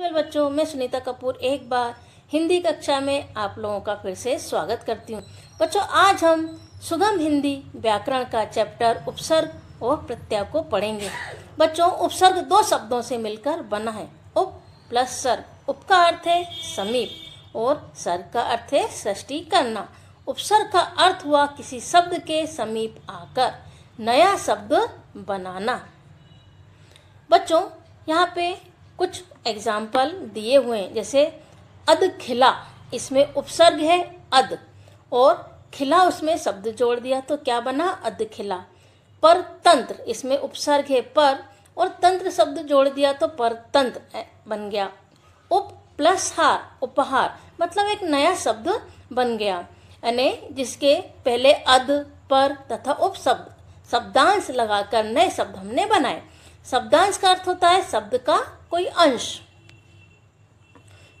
well बच्चों मैं सुनीता कपूर एक बार हिंदी कक्षा में आप लोगों का फिर से स्वागत करती हूँ बच्चों आज हम सुगम हिंदी व्याकरण का चैप्टर उपसर्ग और प्रत्यय को पढ़ेंगे बच्चों उपसर्ग दो शब्दों से मिलकर बना है उप प्लस सर्ग उप का अर्थ है समीप और सर्ग का अर्थ है सृष्टि करना उपसर्ग का अर्थ हुआ किसी शब्द के समीप आकर नया शब्द बनाना बच्चों यहाँ पे कुछ एग्जाम्पल दिए हुए हैं जैसे अध खिला इसमें उपसर्ग है अध और खिला उसमें शब्द जोड़ दिया तो क्या बना अध खिला पर तंत्र इसमें उपसर्ग है पर और तंत्र शब्द जोड़ दिया तो पर तंत्र बन गया उप प्लस हार उपहार मतलब एक नया शब्द बन गया यानी जिसके पहले अध पर तथा उप शब्द शब्दांश लगाकर नए शब्द हमने बनाए शब्दांश का अर्थ होता है शब्द का कोई अंश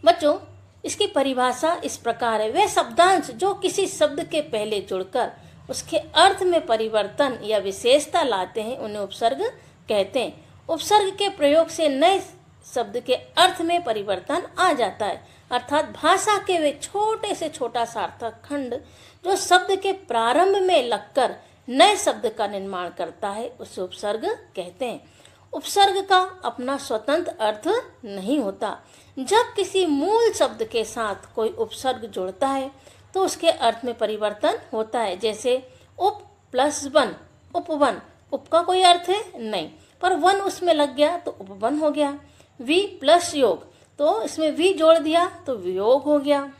बच्चों इसकी परिभाषा इस प्रकार है वह शब्दांश जो किसी शब्द के पहले जुड़कर उसके अर्थ में परिवर्तन या विशेषता लाते हैं उन्हें उपसर्ग कहते हैं उपसर्ग के प्रयोग से नए शब्द के अर्थ में परिवर्तन आ जाता है अर्थात भाषा के वे छोटे से छोटा सार्थक खंड जो शब्द के प्रारंभ में लगकर नए शब्द का निर्माण करता है उसे उपसर्ग कहते हैं उपसर्ग का अपना स्वतंत्र अर्थ नहीं होता जब किसी मूल शब्द के साथ कोई उपसर्ग जुड़ता है तो उसके अर्थ में परिवर्तन होता है जैसे उप प्लस वन उपवन उप का कोई अर्थ है नहीं पर वन उसमें लग गया तो उपवन हो गया वी प्लस योग तो इसमें वी जोड़ दिया तो वियोग हो गया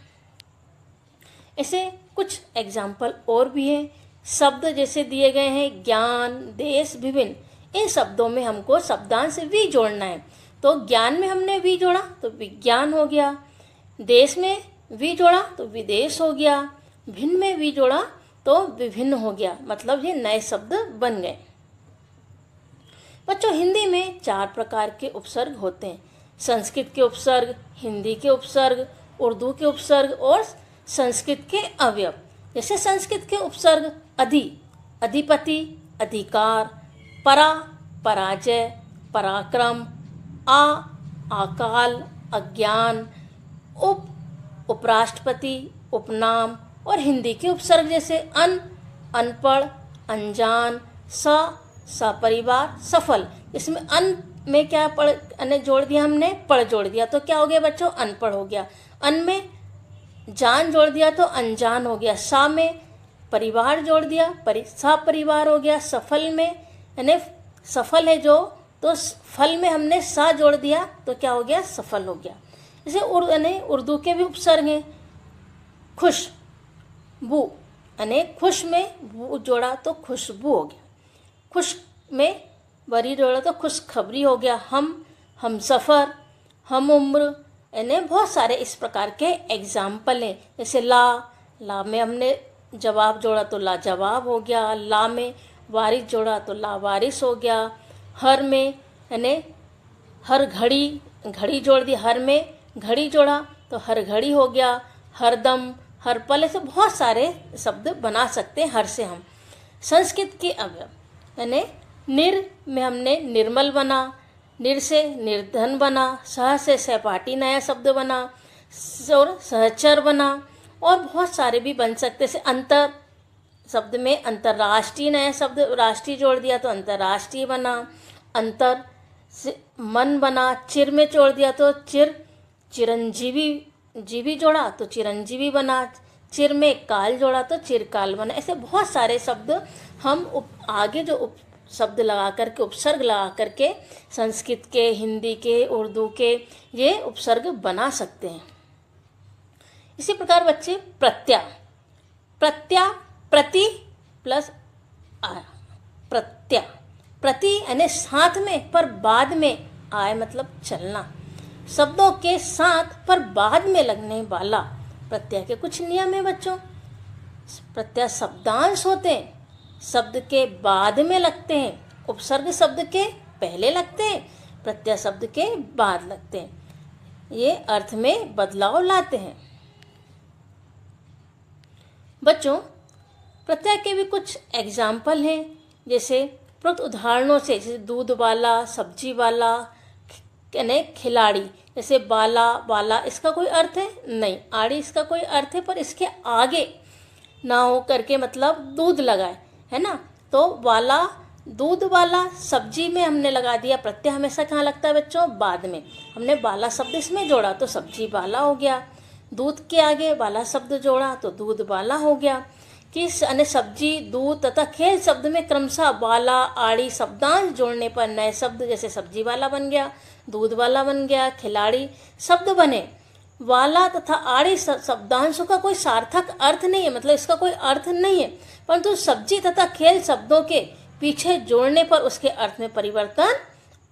ऐसे कुछ एग्जाम्पल और भी हैं शब्द जैसे दिए गए हैं ज्ञान देश विभिन्न इन शब्दों में हमको शब्दांश वी जोड़ना है तो ज्ञान में हमने वी जोड़ा तो विज्ञान हो गया देश में वी जोड़ा तो विदेश हो गया भिन्न में वी जोड़ा तो विभिन्न हो गया मतलब ये नए शब्द बन गए बच्चों हिंदी में चार प्रकार के उपसर्ग होते हैं संस्कृत के उपसर्ग हिंदी के उपसर्ग उर्दू के उपसर्ग और संस्कृत के अवयव जैसे संस्कृत के उपसर्ग अधि अधिपति अधिकार परा पराजय पराक्रम आ आकाल अज्ञान उप उपराष्ट्रपति उपनाम और हिंदी के उपसर्ग जैसे अन अनपढ़ अनजान सा सपरिवार सफल इसमें अन में क्या पढ़ अन्य जोड़ दिया हमने पढ़ जोड़ दिया तो क्या हो गया बच्चों अनपढ़ हो गया अन में जान जोड़ दिया तो अनजान हो गया सा में परिवार जोड़ दिया परि सा परिवार हो गया सफल में यानी सफल है जो तो फल में हमने सा जोड़ दिया तो क्या हो गया सफल हो गया इसे उर्दू यानी उर्दू के भी उपसर्ग हैं खुश बू यानी खुश में बू जोड़ा तो खुशबू हो गया खुश में बरी जोड़ा तो खुशखबरी हो गया हम हम सफ़र हम उम्र यानी बहुत सारे इस प्रकार के एग्जाम्पल हैं जैसे ला ला में हमने जवाब जोड़ा तो लाजवाब हो गया ला में वारिस जोड़ा तो ला वारिस हो गया हर में यानी हर घड़ी घड़ी जोड़ दी हर में घड़ी जोड़ा तो हर घड़ी हो गया हर दम हर पल ऐसे बहुत सारे शब्द बना सकते हैं हर से हम संस्कृत के अवय यानी निर में हमने निर्मल बना निर से निर्धन बना सह से सहपाटी नया शब्द बना और सहचर बना और बहुत सारे भी बन सकते से अंतर शब्द में अंतर्राष्ट्रीय नया शब्द राष्ट्रीय जोड़ दिया तो अंतर्राष्ट्रीय बना अंतर मन बना चिर में जोड़ दिया तो चिर चिरंजीवी जीवी जोड़ा तो चिरंजीवी बना चिर में काल जोड़ा तो चिरकाल बना ऐसे बहुत सारे शब्द हम उप, आगे जो उप, शब्द लगा करके उपसर्ग लगा करके संस्कृत के हिंदी के उर्दू के ये उपसर्ग बना सकते हैं इसी प्रकार बच्चे प्रत्या प्रत्या प्रति प्लस प्रत्या प्रति यानी साथ में पर बाद में आय मतलब चलना शब्दों के साथ पर बाद में लगने वाला प्रत्यय के कुछ नियम है बच्चों प्रत्यय शब्दांश होते हैं शब्द के बाद में लगते हैं उपसर्ग शब्द के पहले लगते हैं प्रत्यय शब्द के बाद लगते हैं ये अर्थ में बदलाव लाते हैं बच्चों प्रत्यय के भी कुछ एग्जाम्पल हैं जैसे प्रत उदाहरणों से जैसे दूध वाला सब्जी वाला यानी खिलाड़ी जैसे बाला बाला इसका कोई अर्थ है नहीं आड़ी इसका कोई अर्थ है पर इसके आगे ना हो करके मतलब दूध लगाए है ना तो वाला दूध वाला सब्जी में हमने लगा दिया प्रत्यय हमेशा कहाँ लगता है बच्चों बाद में हमने बाला शब्द इसमें जोड़ा तो सब्जी बाला हो गया दूध के आगे वाला शब्द जोड़ा तो दूध बाला हो गया किस अन्य सब्जी दूध तथा खेल शब्द में क्रमशः वाला आड़ी शब्दांश जोड़ने पर नए शब्द जैसे सब्जी वाला बन गया दूध वाला बन गया खिलाड़ी शब्द बने वाला तथा आड़ी शब्दांशों का कोई सार्थक अर्थ नहीं है मतलब इसका कोई अर्थ नहीं है परंतु सब्जी तथा खेल शब्दों के पीछे जोड़ने पर उसके अर्थ में परिवर्तन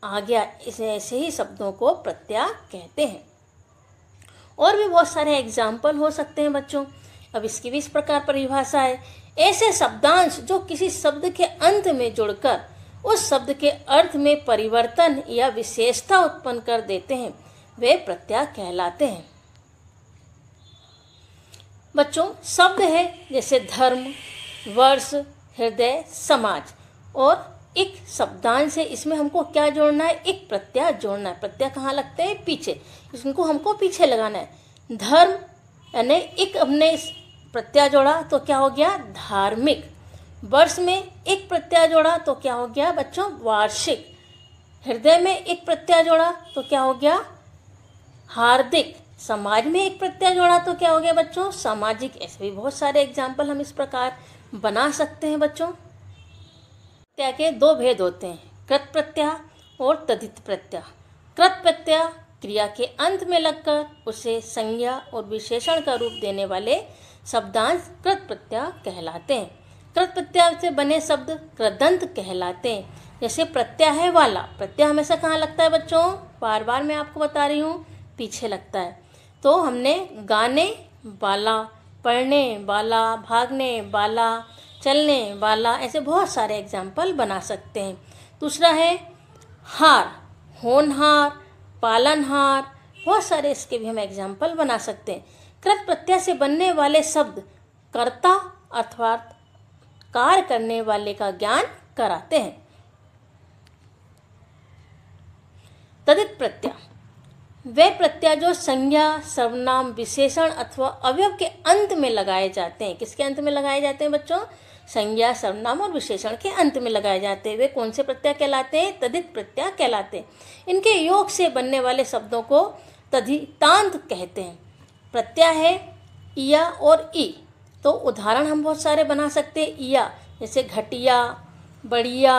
आ गया इसे ऐसे ही शब्दों को प्रत्याग कहते हैं और भी बहुत सारे एग्जाम्पल हो सकते हैं बच्चों अब इसकी भी इस प्रकार परिभाषा है ऐसे शब्दांश जो किसी शब्द के अंत में जुड़कर उस शब्द के अर्थ में परिवर्तन या विशेषता उत्पन्न कर देते हैं वे प्रत्यय कहलाते हैं बच्चों शब्द है जैसे धर्म वर्ष हृदय समाज और एक शब्दांश है इसमें हमको क्या जोड़ना है एक प्रत्यय जोड़ना है प्रत्यय कहाँ लगते हैं पीछे इसको हमको पीछे लगाना है धर्म यानी एक हमने प्रत्यय जोड़ा तो क्या हो गया धार्मिक वर्ष में एक प्रत्यय जोड़ा तो क्या हो गया बच्चों वार्षिक हृदय में एक प्रत्यय जोड़ा तो क्या हो गया हार्दिक समाज में एक प्रत्यय जोड़ा तो क्या हो गया बच्चों सामाजिक ऐसे भी बहुत सारे एग्जाम्पल हम इस प्रकार बना सकते हैं बच्चों प्रत्याय के दो भेद होते हैं कृत प्रत्यय और तदित प्रत्यय कृत प्रत्यय क्रिया के अंत में लगकर उसे संज्ञा और विशेषण का रूप देने वाले शब्दांश कृत प्रत्यय कहलाते हैं कृत प्रत्यय से बने शब्द कृदंत कहलाते हैं जैसे प्रत्यय है वाला प्रत्यय हमेशा कहाँ लगता है बच्चों बार बार मैं आपको बता रही हूँ पीछे लगता है तो हमने गाने वाला पढ़ने वाला भागने वाला चलने वाला ऐसे बहुत सारे एग्जाम्पल बना सकते हैं दूसरा है हार होनहार पालनहार बहुत सारे इसके भी हम एग्जाम्पल बना सकते हैं कृत प्रत्यय से बनने वाले शब्द कर्ता अर्थात कार्य करने वाले का ज्ञान कराते हैं तदित प्रत्यय वे प्रत्यय जो संज्ञा सर्वनाम विशेषण अथवा अवयव के अंत में लगाए जाते हैं किसके अंत में लगाए जाते हैं बच्चों संज्ञा सर्वनाम और विशेषण के अंत में लगाए जाते हैं वे कौन से प्रत्यय कहलाते हैं तदित प्रत्यय कहलाते हैं इनके योग से बनने वाले शब्दों को तदितांत कहते हैं प्रत्यय है ईया और ई तो उदाहरण हम बहुत सारे बना सकते हैं इया जैसे घटिया बढ़िया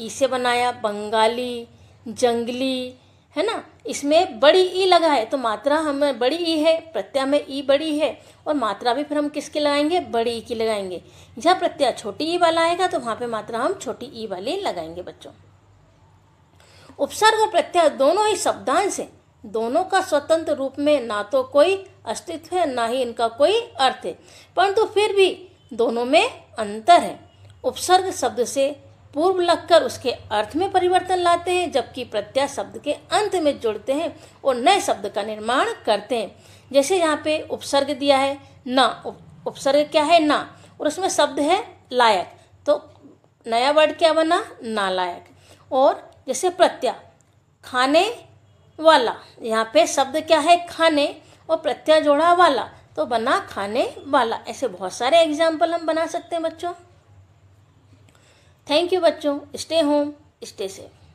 ई से बनाया बंगाली जंगली है ना इसमें बड़ी ई लगा है तो मात्रा हमें बड़ी ई है प्रत्यय में ई बड़ी है और मात्रा भी फिर हम किसकी लगाएंगे बड़ी ई की लगाएंगे जहाँ प्रत्यय छोटी ई वाला आएगा तो वहाँ पे मात्रा हम छोटी ई वाली लगाएंगे बच्चों उपसर्ग और प्रत्यय दोनों ही शब्दांश है दोनों का स्वतंत्र रूप में ना तो कोई अस्तित्व है ना ही इनका कोई अर्थ है परंतु फिर भी दोनों में अंतर है उपसर्ग शब्द से पूर्व लगकर उसके अर्थ में परिवर्तन लाते हैं जबकि प्रत्यय शब्द के अंत में जुड़ते हैं और नए शब्द का निर्माण करते हैं जैसे यहाँ पे उपसर्ग दिया है न उपसर्ग क्या है ना और उसमें शब्द है लायक तो नया वर्ड क्या बना ना लायक और जैसे प्रत्यय खाने वाला यहाँ पे शब्द क्या है खाने और प्रत्यय जोड़ा वाला तो बना खाने वाला ऐसे बहुत सारे एग्जाम्पल हम बना सकते हैं बच्चों थैंक यू बच्चों स्टे होम स्टे सेफ